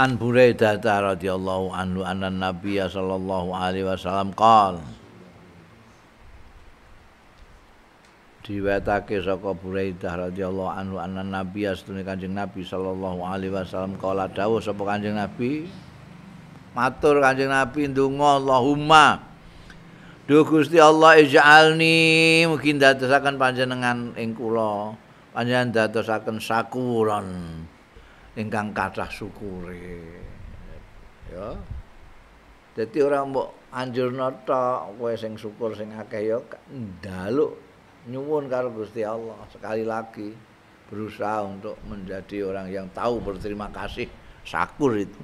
An Buraidah radhiyallahu anhu anna Nabi sallallahu alaihi wasallam qol Diwetake saka Buraidah radhiyallahu anhu anna Nabi astune Kanjeng Nabi sallallahu alaihi wasallam qala dawuh sapa Kanjeng Nabi matur Kanjeng Nabi ndonga Allahumma Du Gusti Allah ija'alni mungkin dadosaken panjenengan ing kula panjenengan dadosaken sakuron ingkang kathah syukure. Ya. Dadi ora mbok anjurna tok kowe sing syukur sing akeh ya ndaluk nyuwun karo Gusti Allah sekali lagi berusaha untuk menjadi orang yang tahu berterima kasih syukur itu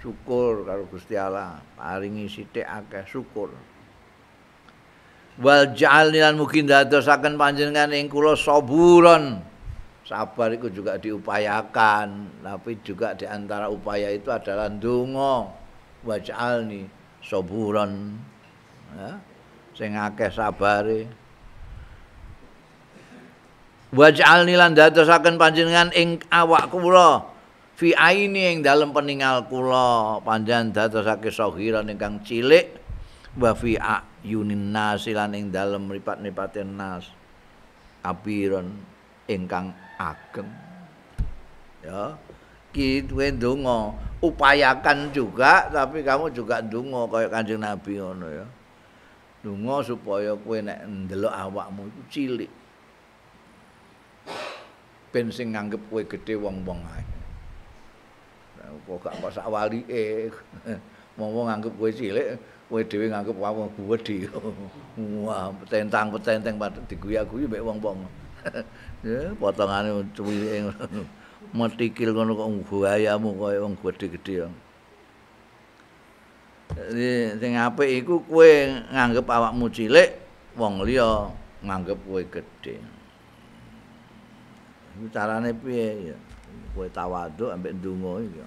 syukur karo Gusti Allah paringi sithik akeh syukur wal ja'alnil mukin dadosaken panjenengan ing kula saburan sabar itu juga diupayakan tapi juga diantara upaya itu adalah dungo waj'alni, nih soburan ya. sing akeh sabar wajal nih landa dosakan panjenengan ing awak kulo fi aini yang dalam peninggal kulo panjang data sohiran yang kang cilik wa yunin ayunin nasilan yang dalem ripat-ripatin nas abiran Engkang ageng. Ya, kita dungo upayakan juga tapi kamu juga dungo kayak kanjeng nabi ono ya dungo supaya kue nek ndelok awakmu itu cilik ben sing nganggep kue gede wong wong aja nah, kok gak pas awali eh mau nganggep kue cilik kue dewi nganggep wong wong gue di wah petentang petenteng pada diguyak guyu be wong wong ya potongane cuwike ngono metikil ngono kok buayamu kaya wong gede-gede ya Jadi, sing apik iku kowe nganggep awakmu cilik wong liya nganggep kowe gede iki carane piye ya kowe tawaduk ambek ndonga ya